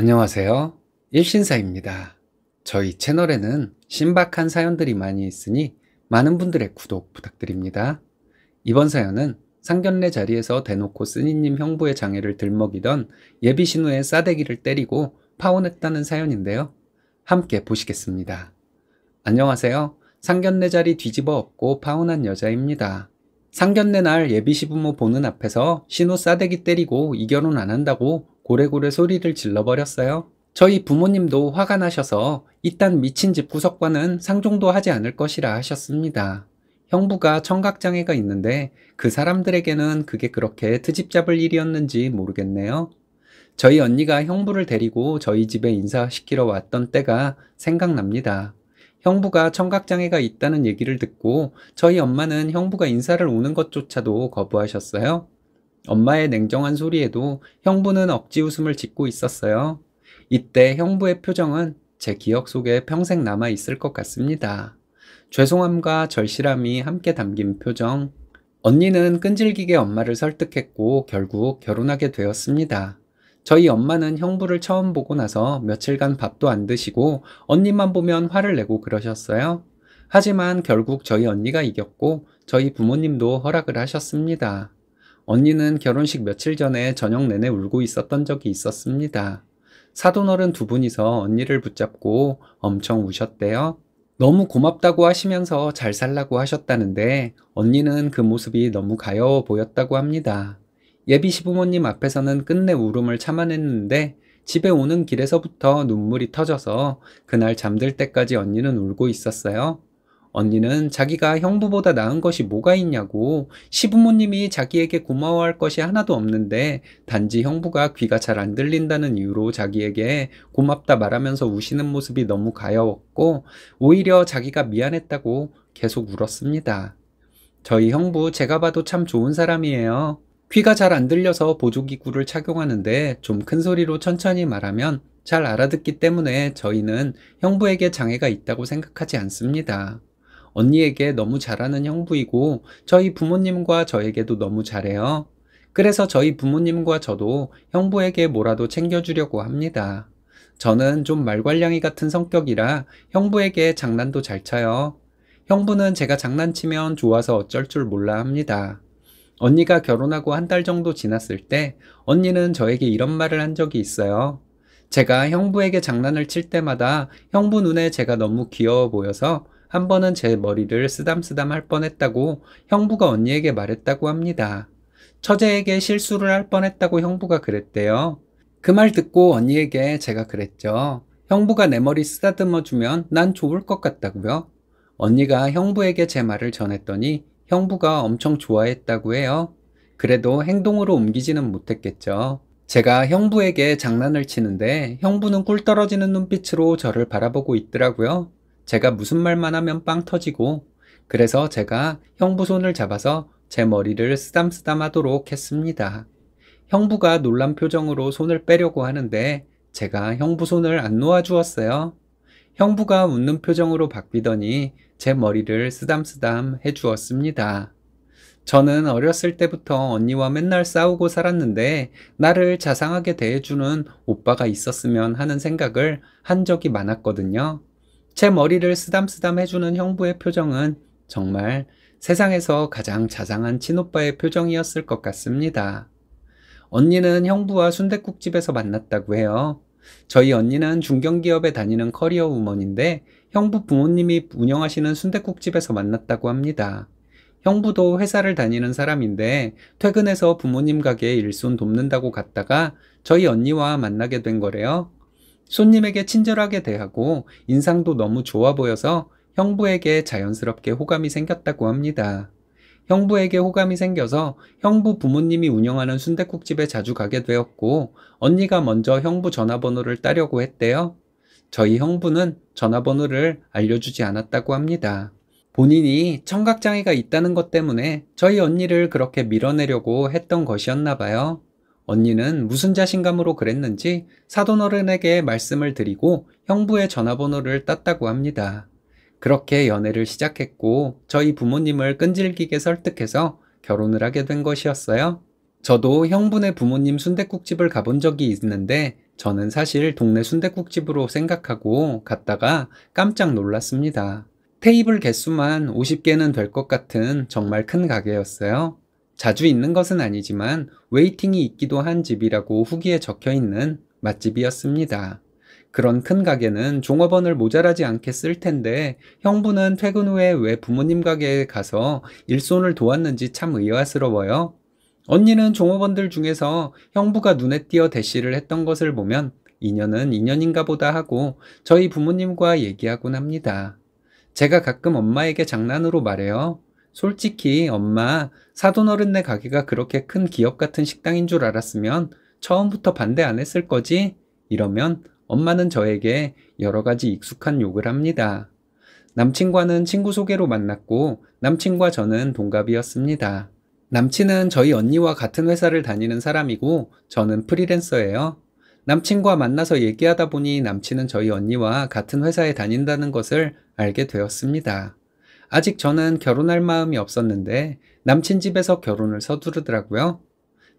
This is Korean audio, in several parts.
안녕하세요. 일신사입니다. 저희 채널에는 신박한 사연들이 많이 있으니 많은 분들의 구독 부탁드립니다. 이번 사연은 상견례 자리에서 대놓고 스니님 형부의 장애를 들먹이던 예비 신우의 싸대기를 때리고 파혼했다는 사연인데요. 함께 보시겠습니다. 안녕하세요. 상견례 자리 뒤집어 엎고 파혼한 여자입니다. 상견례 날 예비 시부모 보는 앞에서 신우 싸대기 때리고 이 결혼 안 한다고 고래고래 소리를 질러버렸어요. 저희 부모님도 화가 나셔서 이딴 미친 집 구석과는 상종도 하지 않을 것이라 하셨습니다. 형부가 청각장애가 있는데 그 사람들에게는 그게 그렇게 트집 잡을 일이었는지 모르겠네요. 저희 언니가 형부를 데리고 저희 집에 인사시키러 왔던 때가 생각납니다. 형부가 청각장애가 있다는 얘기를 듣고 저희 엄마는 형부가 인사를 오는 것조차도 거부하셨어요. 엄마의 냉정한 소리에도 형부는 억지 웃음을 짓고 있었어요. 이때 형부의 표정은 제 기억 속에 평생 남아 있을 것 같습니다. 죄송함과 절실함이 함께 담긴 표정. 언니는 끈질기게 엄마를 설득했고 결국 결혼하게 되었습니다. 저희 엄마는 형부를 처음 보고 나서 며칠간 밥도 안 드시고 언니만 보면 화를 내고 그러셨어요. 하지만 결국 저희 언니가 이겼고 저희 부모님도 허락을 하셨습니다. 언니는 결혼식 며칠 전에 저녁 내내 울고 있었던 적이 있었습니다. 사돈어른 두 분이서 언니를 붙잡고 엄청 우셨대요. 너무 고맙다고 하시면서 잘 살라고 하셨다는데 언니는 그 모습이 너무 가여워 보였다고 합니다. 예비 시부모님 앞에서는 끝내 울음을 참아냈는데 집에 오는 길에서부터 눈물이 터져서 그날 잠들 때까지 언니는 울고 있었어요. 언니는 자기가 형부보다 나은 것이 뭐가 있냐고 시부모님이 자기에게 고마워할 것이 하나도 없는데 단지 형부가 귀가 잘 안 들린다는 이유로 자기에게 고맙다 말하면서 우시는 모습이 너무 가여웠고 오히려 자기가 미안했다고 계속 울었습니다. 저희 형부 제가 봐도 참 좋은 사람이에요. 귀가 잘 안 들려서 보조기구를 착용하는데 좀 큰 소리로 천천히 말하면 잘 알아듣기 때문에 저희는 형부에게 장애가 있다고 생각하지 않습니다. 언니에게 너무 잘하는 형부이고 저희 부모님과 저에게도 너무 잘해요. 그래서 저희 부모님과 저도 형부에게 뭐라도 챙겨주려고 합니다. 저는 좀 말괄량이 같은 성격이라 형부에게 장난도 잘 쳐요. 형부는 제가 장난치면 좋아서 어쩔 줄 몰라 합니다. 언니가 결혼하고 한 달 정도 지났을 때 언니는 저에게 이런 말을 한 적이 있어요. 제가 형부에게 장난을 칠 때마다 형부 눈에 제가 너무 귀여워 보여서 한 번은 제 머리를 쓰담쓰담 할 뻔했다고 형부가 언니에게 말했다고 합니다. 처제에게 실수를 할 뻔했다고 형부가 그랬대요. 그 말 듣고 언니에게 제가 그랬죠. 형부가 내 머리 쓰다듬어주면 난 좋을 것 같다고요. 언니가 형부에게 제 말을 전했더니 형부가 엄청 좋아했다고 해요. 그래도 행동으로 옮기지는 못했겠죠. 제가 형부에게 장난을 치는데 형부는 꿀 떨어지는 눈빛으로 저를 바라보고 있더라고요. 제가 무슨 말만 하면 빵 터지고 그래서 제가 형부 손을 잡아서 제 머리를 쓰담쓰담 하도록 했습니다. 형부가 놀란 표정으로 손을 빼려고 하는데 제가 형부 손을 안 놓아주었어요. 형부가 웃는 표정으로 바뀌더니 제 머리를 쓰담쓰담 해주었습니다. 저는 어렸을 때부터 언니와 맨날 싸우고 살았는데 나를 자상하게 대해주는 오빠가 있었으면 하는 생각을 한 적이 많았거든요. 제 머리를 쓰담쓰담 해주는 형부의 표정은 정말 세상에서 가장 자상한 친오빠의 표정이었을 것 같습니다. 언니는 형부와 순대국집에서 만났다고 해요. 저희 언니는 중견기업에 다니는 커리어 우먼인데 형부 부모님이 운영하시는 순대국집에서 만났다고 합니다. 형부도 회사를 다니는 사람인데 퇴근해서 부모님 가게에 일손 돕는다고 갔다가 저희 언니와 만나게 된 거래요. 손님에게 친절하게 대하고 인상도 너무 좋아 보여서 형부에게 자연스럽게 호감이 생겼다고 합니다. 형부에게 호감이 생겨서 형부 부모님이 운영하는 순대국집에 자주 가게 되었고 언니가 먼저 형부 전화번호를 따려고 했대요. 저희 형부는 전화번호를 알려주지 않았다고 합니다. 본인이 청각장애가 있다는 것 때문에 저희 언니를 그렇게 밀어내려고 했던 것이었나 봐요. 언니는 무슨 자신감으로 그랬는지 사돈어른에게 말씀을 드리고 형부의 전화번호를 땄다고 합니다. 그렇게 연애를 시작했고 저희 부모님을 끈질기게 설득해서 결혼을 하게 된 것이었어요. 저도 형분의 부모님 순대국집을 가본 적이 있는데 저는 사실 동네 순대국집으로 생각하고 갔다가 깜짝 놀랐습니다. 테이블 개수만 50개는 될 것 같은 정말 큰 가게였어요. 자주 있는 것은 아니지만 웨이팅이 있기도 한 집이라고 후기에 적혀 있는 맛집이었습니다. 그런 큰 가게는 종업원을 모자라지 않게 쓸 텐데 형부는 퇴근 후에 왜 부모님 가게에 가서 일손을 도왔는지 참 의아스러워요. 언니는 종업원들 중에서 형부가 눈에 띄어 대시를 했던 것을 보면 인연은 인연인가 보다 하고 저희 부모님과 얘기하곤 합니다. 제가 가끔 엄마에게 장난으로 말해요. 솔직히 엄마 사돈어른네 가게가 그렇게 큰 기업 같은 식당인 줄 알았으면 처음부터 반대 안 했을 거지? 이러면 엄마는 저에게 여러 가지 익숙한 욕을 합니다. 남친과는 친구 소개로 만났고 남친과 저는 동갑이었습니다. 남친은 저희 언니와 같은 회사를 다니는 사람이고 저는 프리랜서예요. 남친과 만나서 얘기하다 보니 남친은 저희 언니와 같은 회사에 다닌다는 것을 알게 되었습니다. 아직 저는 결혼할 마음이 없었는데 남친 집에서 결혼을 서두르더라고요.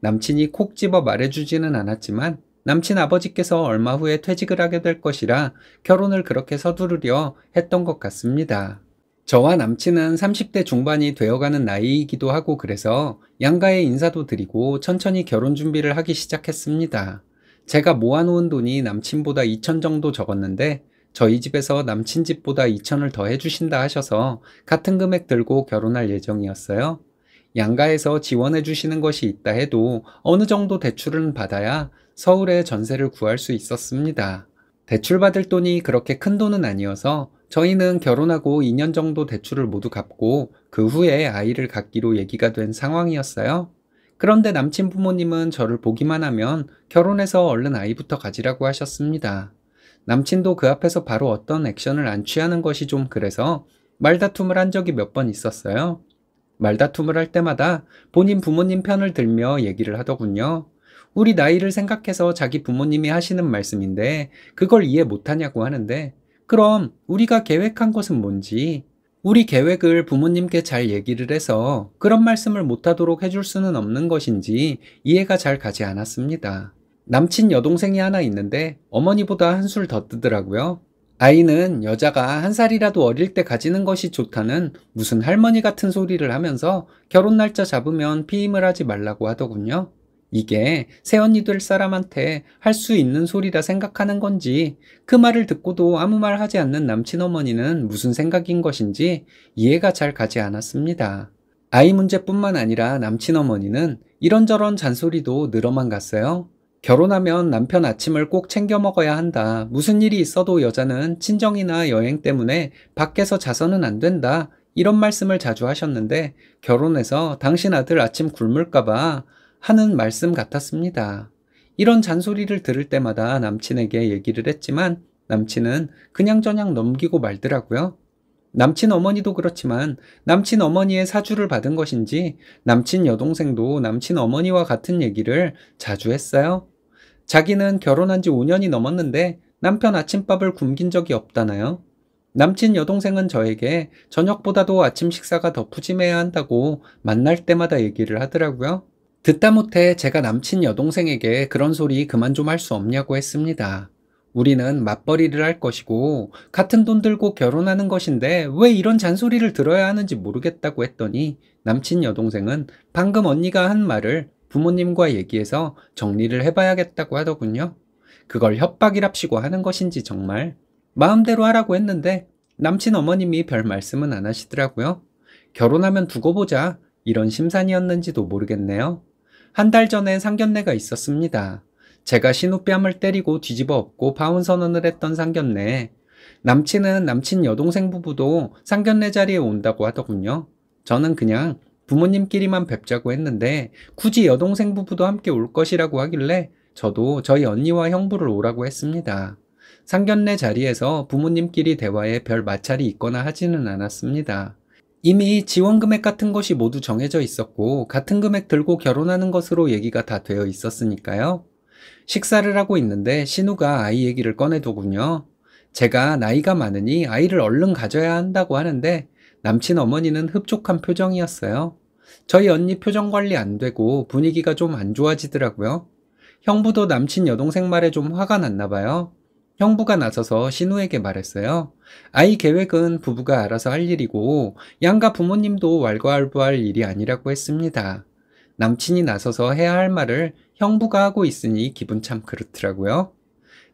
남친이 콕 집어 말해주지는 않았지만 남친 아버지께서 얼마 후에 퇴직을 하게 될 것이라 결혼을 그렇게 서두르려 했던 것 같습니다. 저와 남친은 30대 중반이 되어가는 나이이기도 하고 그래서 양가의 인사도 드리고 천천히 결혼 준비를 하기 시작했습니다. 제가 모아놓은 돈이 남친보다 2천 정도 적었는데 저희 집에서 남친 집보다 2천을 더 해주신다 하셔서 같은 금액 들고 결혼할 예정이었어요. 양가에서 지원해 주시는 것이 있다 해도 어느 정도 대출은 받아야 서울에 전세를 구할 수 있었습니다. 대출받을 돈이 그렇게 큰 돈은 아니어서 저희는 결혼하고 2년 정도 대출을 모두 갚고 그 후에 아이를 갖기로 얘기가 된 상황이었어요. 그런데 남친 부모님은 저를 보기만 하면 결혼해서 얼른 아이부터 가지라고 하셨습니다. 남친도 그 앞에서 바로 어떤 액션을 안 취하는 것이 좀 그래서 말다툼을 한 적이 몇 번 있었어요. 말다툼을 할 때마다 본인 부모님 편을 들며 얘기를 하더군요. 우리 나이를 생각해서 자기 부모님이 하시는 말씀인데 그걸 이해 못하냐고 하는데 그럼 우리가 계획한 것은 뭔지 우리 계획을 부모님께 잘 얘기를 해서 그런 말씀을 못하도록 해줄 수는 없는 것인지 이해가 잘 가지 않았습니다. 남친 여동생이 하나 있는데 어머니보다 한술 더 뜨더라고요. 아이는 여자가 한 살이라도 어릴 때 가지는 것이 좋다는 무슨 할머니 같은 소리를 하면서 결혼 날짜 잡으면 피임을 하지 말라고 하더군요. 이게 새언니 될 사람한테 할 수 있는 소리라 생각하는 건지 그 말을 듣고도 아무 말 하지 않는 남친 어머니는 무슨 생각인 것인지 이해가 잘 가지 않았습니다. 아이 문제뿐만 아니라 남친 어머니는 이런저런 잔소리도 늘어만 갔어요. 결혼하면 남편 아침을 꼭 챙겨 먹어야 한다. 무슨 일이 있어도 여자는 친정이나 여행 때문에 밖에서 자서는 안 된다. 이런 말씀을 자주 하셨는데 결혼해서 당신 아들 아침 굶을까봐 하는 말씀 같았습니다. 이런 잔소리를 들을 때마다 남친에게 얘기를 했지만 남친은 그냥저냥 넘기고 말더라고요. 남친 어머니도 그렇지만 남친 어머니의 사주를 받은 것인지 남친 여동생도 남친 어머니와 같은 얘기를 자주 했어요. 자기는 결혼한 지 5년이 넘었는데 남편 아침밥을 굶긴 적이 없다나요? 남친 여동생은 저에게 저녁보다도 아침 식사가 더 푸짐해야 한다고 만날 때마다 얘기를 하더라고요. 듣다 못해 제가 남친 여동생에게 그런 소리 그만 좀 할 수 없냐고 했습니다. 우리는 맞벌이를 할 것이고 같은 돈 들고 결혼하는 것인데 왜 이런 잔소리를 들어야 하는지 모르겠다고 했더니 남친 여동생은 방금 언니가 한 말을 부모님과 얘기해서 정리를 해봐야겠다고 하더군요. 그걸 협박이랍시고 하는 것인지 정말 마음대로 하라고 했는데 남친 어머님이 별 말씀은 안 하시더라고요. 결혼하면 두고 보자 이런 심산이었는지도 모르겠네요. 한 달 전에 상견례가 있었습니다. 제가 신우뺨을 때리고 뒤집어 엎고 파혼 선언을 했던 상견례 남친은 남친 여동생 부부도 상견례 자리에 온다고 하더군요. 저는 그냥 부모님끼리만 뵙자고 했는데 굳이 여동생 부부도 함께 올 것이라고 하길래 저도 저희 언니와 형부를 오라고 했습니다. 상견례 자리에서 부모님끼리 대화에 별 마찰이 있거나 하지는 않았습니다. 이미 지원 금액 같은 것이 모두 정해져 있었고 같은 금액 들고 결혼하는 것으로 얘기가 다 되어 있었으니까요. 식사를 하고 있는데 신우가 아이 얘기를 꺼내더군요. 제가 나이가 많으니 아이를 얼른 가져야 한다고 하는데 남친 어머니는 흡족한 표정이었어요. 저희 언니 표정 관리 안 되고 분위기가 좀 안 좋아지더라고요. 형부도 남친 여동생 말에 좀 화가 났나 봐요. 형부가 나서서 신우에게 말했어요. 아이 계획은 부부가 알아서 할 일이고 양가 부모님도 왈가왈부할 일이 아니라고 했습니다. 남친이 나서서 해야 할 말을 형부가 하고 있으니 기분 참 그렇더라고요.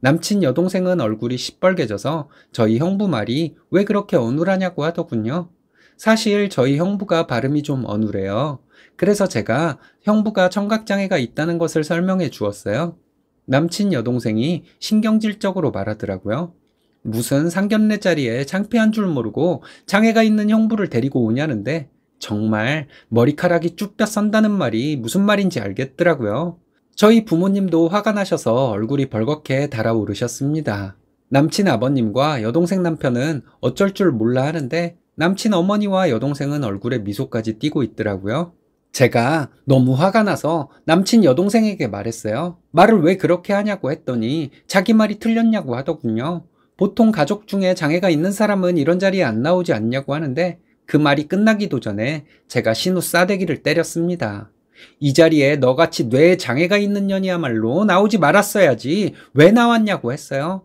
남친 여동생은 얼굴이 시뻘개져서 저희 형부 말이 왜 그렇게 어눌하냐고 하더군요. 사실 저희 형부가 발음이 좀 어눌해요. 그래서 제가 형부가 청각장애가 있다는 것을 설명해 주었어요. 남친 여동생이 신경질적으로 말하더라고요. 무슨 상견례 자리에 창피한 줄 모르고 장애가 있는 형부를 데리고 오냐는데 정말 머리카락이 쭉다 썬다는 말이 무슨 말인지 알겠더라고요. 저희 부모님도 화가 나셔서 얼굴이 벌겋게 달아오르셨습니다. 남친 아버님과 여동생 남편은 어쩔 줄 몰라 하는데 남친 어머니와 여동생은 얼굴에 미소까지 띄고 있더라고요. 제가 너무 화가 나서 남친 여동생에게 말했어요. 말을 왜 그렇게 하냐고 했더니 자기 말이 틀렸냐고 하더군요. 보통 가족 중에 장애가 있는 사람은 이런 자리에 안 나오지 않냐고 하는데 그 말이 끝나기도 전에 제가 신우 싸대기를 때렸습니다. 이 자리에 너같이 뇌에 장애가 있는 년이야말로 나오지 말았어야지 왜 나왔냐고 했어요.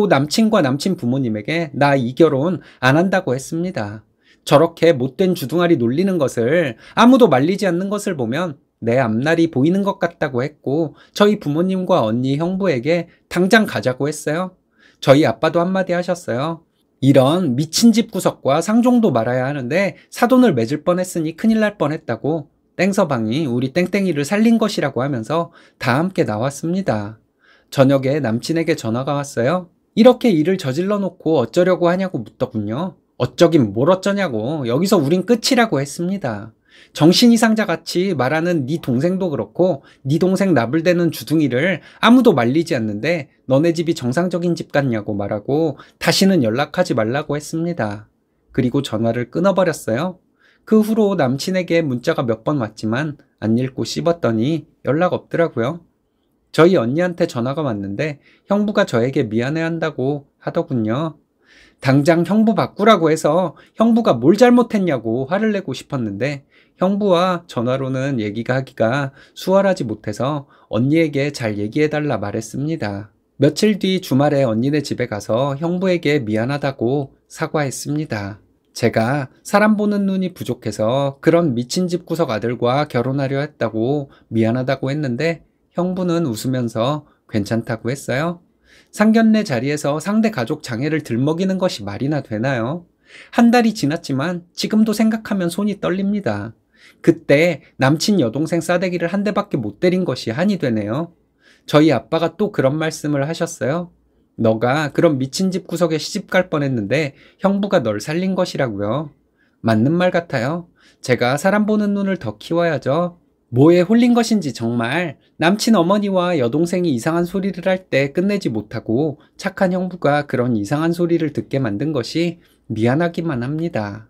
그리고 남친과 남친 부모님에게 나 이 결혼 안 한다고 했습니다. 저렇게 못된 주둥아리 놀리는 것을 아무도 말리지 않는 것을 보면 내 앞날이 보이는 것 같다고 했고 저희 부모님과 언니 형부에게 당장 가자고 했어요. 저희 아빠도 한마디 하셨어요. 이런 미친 집 구석과 상종도 말아야 하는데 사돈을 맺을 뻔했으니 큰일 날 뻔했다고 땡서방이 우리 땡땡이를 살린 것이라고 하면서 다 함께 나왔습니다. 저녁에 남친에게 전화가 왔어요. 이렇게 일을 저질러 놓고 어쩌려고 하냐고 묻더군요. 어쩌긴 뭘 어쩌냐고 여기서 우린 끝이라고 했습니다. 정신 이상자 같이 말하는 네 동생도 그렇고 네 동생 나불대는 주둥이를 아무도 말리지 않는데 너네 집이 정상적인 집 같냐고 말하고 다시는 연락하지 말라고 했습니다. 그리고 전화를 끊어버렸어요. 그 후로 남친에게 문자가 몇 번 왔지만 안 읽고 씹었더니 연락 없더라고요. 저희 언니한테 전화가 왔는데 형부가 저에게 미안해한다고 하더군요. 당장 형부 바꾸라고 해서 형부가 뭘 잘못했냐고 화를 내고 싶었는데 형부와 전화로는 얘기가 하기가 수월하지 못해서 언니에게 잘 얘기해달라 말했습니다. 며칠 뒤 주말에 언니네 집에 가서 형부에게 미안하다고 사과했습니다. 제가 사람 보는 눈이 부족해서 그런 미친 집 구석 아들과 결혼하려 했다고 미안하다고 했는데 형부는 웃으면서 괜찮다고 했어요. 상견례 자리에서 상대 가족 장애를 들먹이는 것이 말이나 되나요? 한 달이 지났지만 지금도 생각하면 손이 떨립니다. 그때 남친 여동생 싸대기를 한 대밖에 못 때린 것이 한이 되네요. 저희 아빠가 또 그런 말씀을 하셨어요. 너가 그런 미친 집 구석에 시집 갈 뻔했는데 형부가 널 살린 것이라고요. 맞는 말 같아요. 제가 사람 보는 눈을 더 키워야죠. 뭐에 홀린 것인지 정말 남친 어머니와 여동생이 이상한 소리를 할 때 끝내지 못하고 착한 형부가 그런 이상한 소리를 듣게 만든 것이 미안하기만 합니다.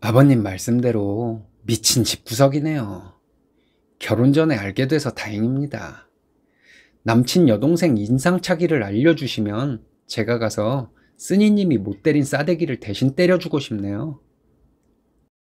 아버님 말씀대로 미친 집구석이네요. 결혼 전에 알게 돼서 다행입니다. 남친 여동생 인상착의를 알려주시면 제가 가서 쓰니님이 못 때린 싸대기를 대신 때려주고 싶네요.